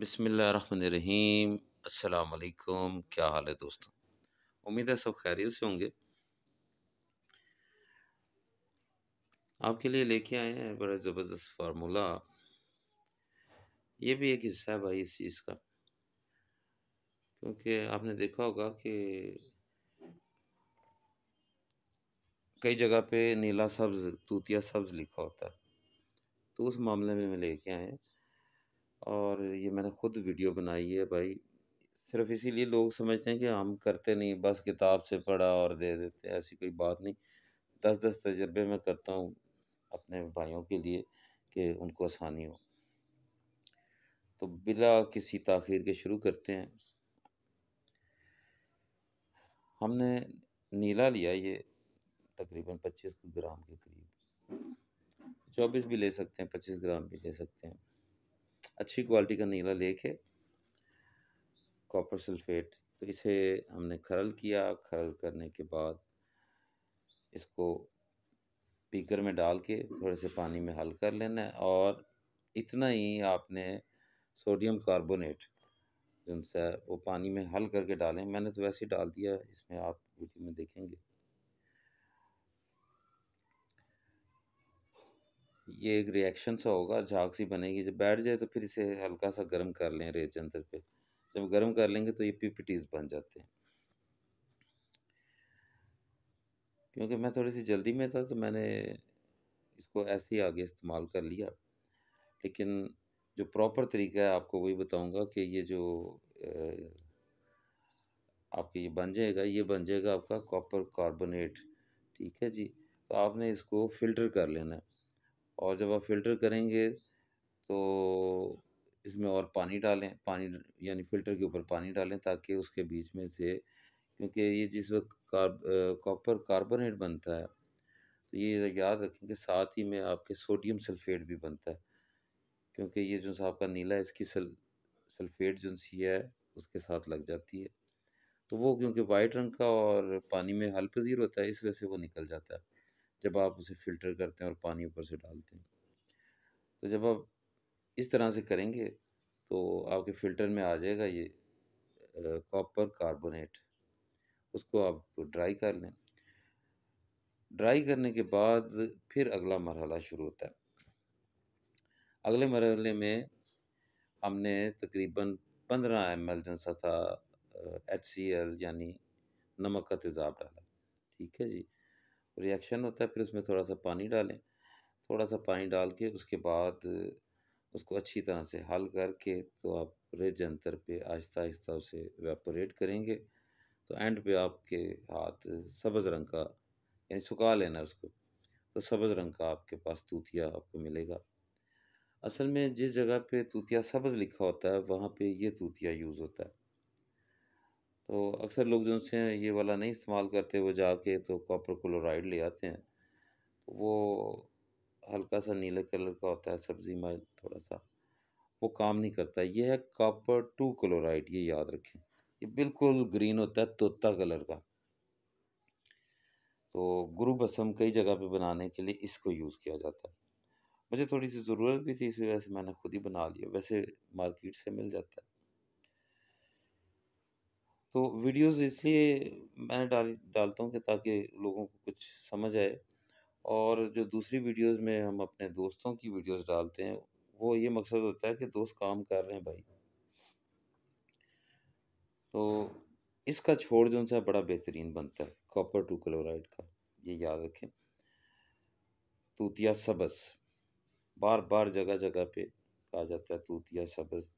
बिसमीम अल्लाम क्या हाल है दोस्तों उम्मीद है सब खैरियत से होंगे आपके लिए लेके आए हैं बड़ा ज़बरदस्त फार्मूला ये भी एक हिस्सा है भाई इस चीज़ का क्योंकि आपने देखा होगा कि कई जगह पे नीला सब्ज़ तूतिया सब्ज़ लिखा होता है तो उस मामले में मैं लेके आए हैं और ये मैंने ख़ुद वीडियो बनाई है भाई सिर्फ इसीलिए लोग समझते हैं कि हम करते नहीं बस किताब से पढ़ा और दे देते हैं ऐसी कोई बात नहीं दस दस तजर्बे मैं करता हूँ अपने भाइयों के लिए कि उनको आसानी हो तो बिला किसी तखीर के शुरू करते हैं हमने नीला लिया ये तकरीबन पच्चीस ग्राम के करीब चौबीस भी ले सकते हैं पच्चीस ग्राम भी ले सकते हैं अच्छी क्वालिटी का नीला लेक है कॉपर सल्फेट तो इसे हमने खरल किया खरल करने के बाद इसको पीकर में डाल के थोड़े से पानी में हल कर लेना है और इतना ही आपने सोडियम कार्बोनेट जो वो पानी में हल करके डालें मैंने तो वैसे ही डाल दिया इसमें आप वीडियो में देखेंगे ये एक रिएक्शन सा होगा झाग सी बनेगी जब बैठ जाए तो फिर इसे हल्का सा गर्म कर लें रेज जंतर पे जब गर्म कर लेंगे तो ये पीपीटीज बन जाते हैं क्योंकि मैं थोड़ी सी जल्दी में था तो मैंने इसको ऐसे ही आगे इस्तेमाल कर लिया लेकिन जो प्रॉपर तरीका है आपको वही बताऊंगा कि ये जो आपके ये बन जाएगा ये बन जाएगा आपका कॉपर कार्बोनेट ठीक है जी तो आपने इसको फ़िल्टर कर लेना है और जब आप फ़िल्टर करेंगे तो इसमें और पानी डालें पानी यानी फ़िल्टर के ऊपर पानी डालें ताकि उसके बीच में से क्योंकि ये जिस वक्त कार्ब कॉपर कार्बोनेट बनता है तो ये याद रखें कि साथ ही में आपके सोडियम सल्फेट भी बनता है क्योंकि ये जो आपका नीला है इसकी सल सल्फेट जो सी है उसके साथ लग जाती है तो वो क्योंकि वाइट रंग का और पानी में हल पजीर होता है इस वजह से वो निकल जाता है जब आप उसे फ़िल्टर करते हैं और पानी ऊपर से डालते हैं तो जब आप इस तरह से करेंगे तो आपके फ़िल्टर में आ जाएगा ये कॉपर कार्बोनेट उसको आप ड्राई कर लें ड्राई करने के बाद फिर अगला मरहला शुरू होता है अगले मरहले में हमने तकरीबन पंद्रह एम एल जैसा था एच सी एल यानी नमक का तेज़ाब डाला ठीक है जी रिएक्शन होता है फिर उसमें थोड़ा सा पानी डालें थोड़ा सा पानी डाल के उसके बाद उसको अच्छी तरह से हल करके तो आप रेज अंतर पे आहिस्ता आहिस्ता उसे वेपोरेट करेंगे तो एंड पे आपके हाथ सब्ज़ रंग का यानी सुखा लेना उसको तो सब्ज़ रंग का आपके पास तूतिया आपको मिलेगा असल में जिस जगह पे तूतिया सब्ज़ लिखा होता है वहाँ पे ये तूतिया यूज़ होता है तो अक्सर लोग जो उनसे ये वाला नहीं इस्तेमाल करते वो जाके तो कॉपर क्लोराइड ले आते हैं तो वो हल्का सा नीले कलर का होता है सब्ज़ी में थोड़ा सा वो काम नहीं करता ये है कॉपर टू क्लोराइड ये याद रखें ये बिल्कुल ग्रीन होता है तोता कलर का तो गुरु बसम कई जगह पे बनाने के लिए इसको यूज़ किया जाता है मुझे थोड़ी सी ज़रूरत भी थी इस वजह से मैंने खुद ही बना लिया वैसे मार्केट से मिल जाता है तो वीडियोस इसलिए मैं डाल डालता हूँ कि ताकि लोगों को कुछ समझ आए और जो दूसरी वीडियोस में हम अपने दोस्तों की वीडियोस डालते हैं वो ये मकसद होता है कि दोस्त काम कर रहे हैं भाई तो इसका छोड़ जो सा बड़ा बेहतरीन बनता है कॉपर टू क्लोराइड का ये याद रखें तूतिया सबस बार बार जगह जगह पे कहा जाता है तूतिया सबस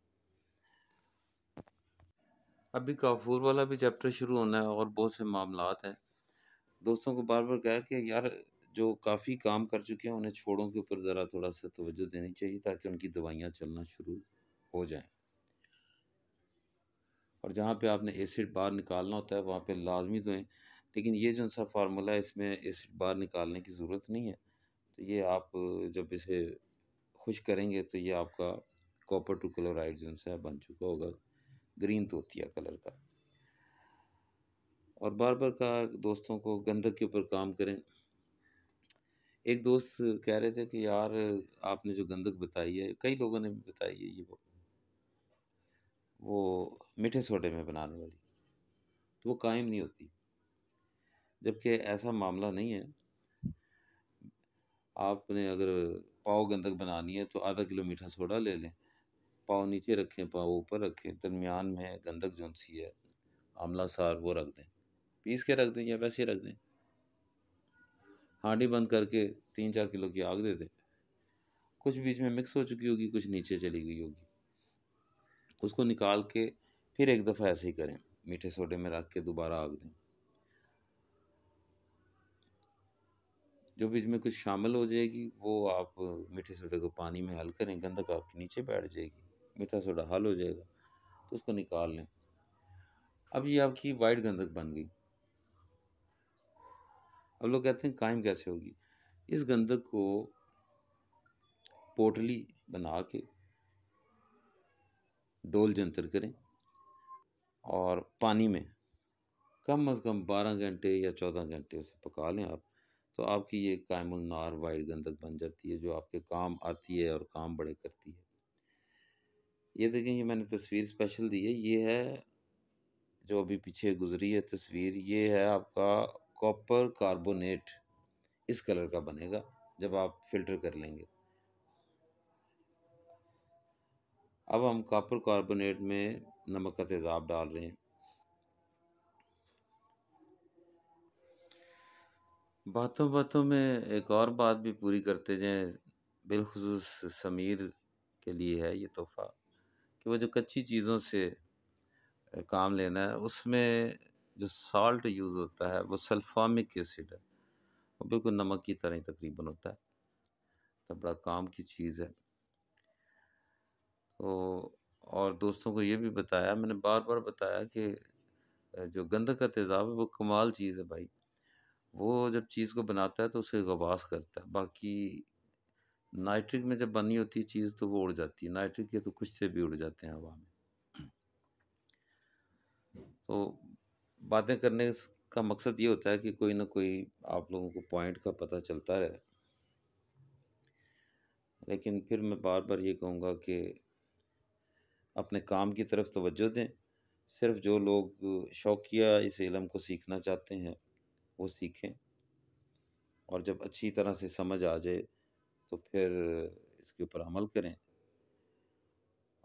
अभी काफूर वाला भी चैप्टर शुरू होना है और बहुत से मामला हैं दोस्तों को बार बार कहा कि यार जो काफ़ी काम कर चुके हैं उन्हें छोड़ों के ऊपर ज़रा थोड़ा सा तोज्जो देनी चाहिए ताकि उनकी दवाइयाँ चलना शुरू हो जाएँ और जहाँ पर आपने एसिड बाहर निकालना होता है वहाँ पर लाजमी तो है लेकिन ये जो सा फार्मूला है इसमें एसिड बाहर निकालने की ज़रूरत नहीं है तो ये आप जब इसे खुश करेंगे तो ये आपका कॉपर टू क्लोराइड जो है बन चुका होगा ग्रीन तोतिया कलर का और बार बार कहा दोस्तों को गंदक के ऊपर काम करें एक दोस्त कह रहे थे कि यार आपने जो गंदक बताई है कई लोगों ने बताई है ये वो वो मीठे सोडे में बनाने वाली तो वो कायम नहीं होती जबकि ऐसा मामला नहीं है आपने अगर पाव गंदक बनानी है तो आधा किलो मीठा सोडा ले लें पाँव नीचे रखें पाँव ऊपर रखें दरमियान में गंदक जो सी है आमला सार वो रख दें पीस के रख दें या वैसे रख दें हांडी बंद करके तीन चार किलो की आग दे दें कुछ बीच में मिक्स हो चुकी होगी कुछ नीचे चली गई होगी उसको निकाल के फिर एक दफ़ा ऐसे ही करें मीठे सोडे में रख के दोबारा आग दें जो बीच में कुछ शामिल हो जाएगी वो आप मीठे सोडे को पानी में हल करें गंदक आपके नीचे बैठ जाएगी मीठा सोडा हल हो जाएगा तो उसको निकाल लें अब ये आपकी वाइट गंदक बन गई अब लोग कहते हैं कायम कैसे होगी इस गंदक को पोटली बना के डोल जंतर करें और पानी में कम अज़ कम बारह घंटे या चौदह घंटे उसे पका लें आप तो आपकी ये कायमुल नार वाइट गंदक बन जाती है जो आपके काम आती है और काम बड़े करती है ये देखें ये मैंने तस्वीर स्पेशल दी है ये है जो अभी पीछे गुजरी है तस्वीर ये है आपका कॉपर कार्बोनेट इस कलर का बनेगा जब आप फिल्टर कर लेंगे अब हम कॉपर कार्बोनेट में नमक का तेज़ाब डाल रहे हैं बातों बातों में एक और बात भी पूरी करते जाएं बिलखसूस समीर के लिए है ये तोहफ़ा कि वो जो कच्ची चीज़ों से काम लेना है उसमें जो साल्ट यूज़ होता है वो सल्फामिक एसिड है वो बिल्कुल नमक की तरह ही तकरीबन होता है तो बड़ा काम की चीज़ है तो और दोस्तों को ये भी बताया मैंने बार बार बताया कि जो गंदक का तेज़ाब है वो कमाल चीज़ है भाई वो जब चीज़ को बनाता है तो उसे गवास करता है बाकी नाइट्रिक में जब बनी होती है चीज़ तो वो उड़ जाती है नाइट्रिक के तो कुछ से भी उड़ जाते हैं हवा में तो बातें करने का मकसद ये होता है कि कोई ना कोई आप लोगों को पॉइंट का पता चलता रहे लेकिन फिर मैं बार बार ये कहूँगा कि अपने काम की तरफ तवज्जो दें सिर्फ जो लोग शौकिया इस इलम को सीखना चाहते हैं वो सीखें और जब अच्छी तरह से समझ आ जाए तो फिर इसके ऊपर अमल करें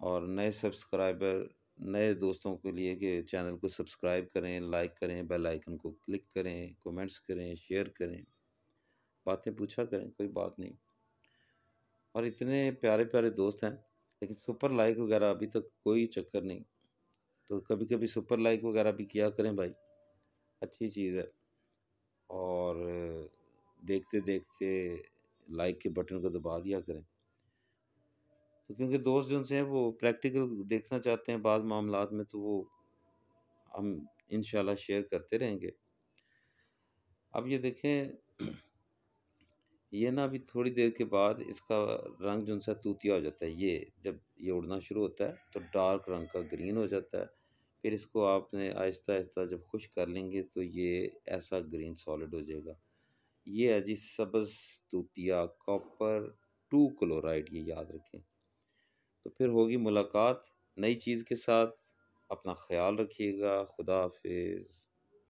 और नए सब्सक्राइबर नए दोस्तों के लिए कि चैनल को सब्सक्राइब करें लाइक करें बेल आइकन को क्लिक करें कमेंट्स करें शेयर करें बातें पूछा करें कोई बात नहीं और इतने प्यारे प्यारे दोस्त हैं लेकिन सुपर लाइक वगैरह अभी तक तो कोई चक्कर नहीं तो कभी कभी सुपर लाइक वगैरह भी किया करें भाई अच्छी चीज़ है और देखते देखते लाइक के बटन को दबा दिया करें तो क्योंकि दोस्त जो उनसे हैं वो प्रैक्टिकल देखना चाहते हैं बाद मामला में तो वो हम इन शेयर करते रहेंगे अब ये देखें ये ना अभी थोड़ी देर के बाद इसका रंग जो सा तूतिया हो जाता है ये जब ये उड़ना शुरू होता है तो डार्क रंग का ग्रीन हो जाता है फिर इसको आपने आहिस्ता आहिस्ता जब खुश कर लेंगे तो ये ऐसा ग्रीन सॉलिड हो जाएगा ये अजिसबस तूतिया कॉपर टू क्लोराइड ये याद रखें तो फिर होगी मुलाकात नई चीज़ के साथ अपना ख्याल रखिएगा खुदा हाफिज़